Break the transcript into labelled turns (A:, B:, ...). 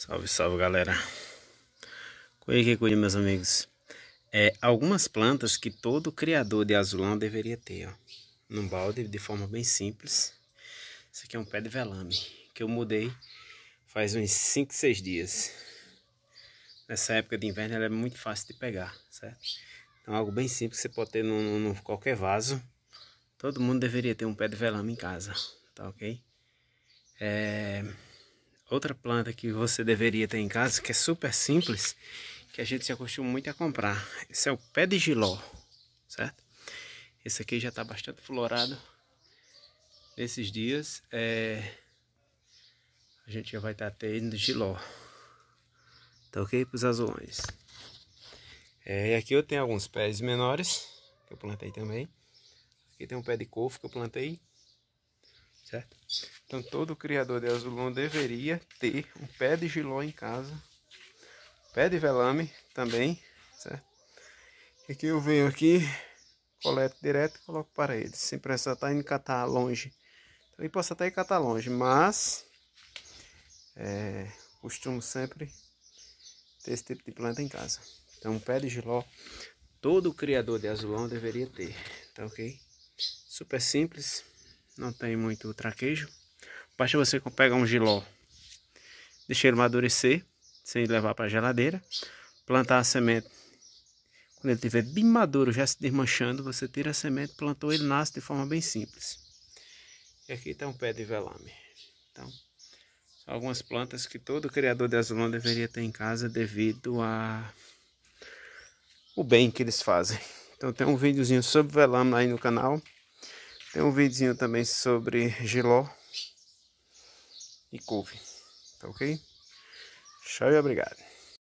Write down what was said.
A: Salve, salve galera. Cuide que cuide, meus amigos. É, algumas plantas que todo criador de azulão deveria ter, ó. Num balde, de forma bem simples. Isso aqui é um pé de velame, que eu mudei faz uns 5, 6 dias. Nessa época de inverno ela é muito fácil de pegar, certo? Então algo bem simples, você pode ter num, num qualquer vaso. Todo mundo deveria ter um pé de velame em casa, tá ok? É outra planta que você deveria ter em casa, que é super simples, que a gente se acostuma muito a comprar. Esse é o pé de giló, certo? Esse aqui já está bastante florado nesses dias. É... A gente já vai estar tá tendo giló. Tá ok? Para os azulões. É, e aqui eu tenho alguns pés menores, que eu plantei também. Aqui tem um pé de couve que eu plantei, certo? Então todo criador de azulão deveria ter um pé de giló em casa, pé de velame também, certo? E que eu venho aqui, coleto direto e coloco para eles, sem precisar estar tá indo catar longe. Também posso até ir catar longe, mas é, costumo sempre ter esse tipo de planta em casa. Então um pé de giló todo criador de azulão deveria ter, tá ok? Super simples, não tem muito traquejo. Basta você pegar um giló, deixar ele amadurecer, sem levar para a geladeira, plantar a semente. Quando ele estiver bem maduro, já se desmanchando, você tira a semente, plantou, ele nasce de forma bem simples. E aqui está um pé de velame. Então, são algumas plantas que todo criador de azulão deveria ter em casa devido a o bem que eles fazem. Então tem um videozinho sobre velame aí no canal. Tem um videozinho também sobre giló e couve. Tá ok? Tchau e obrigado.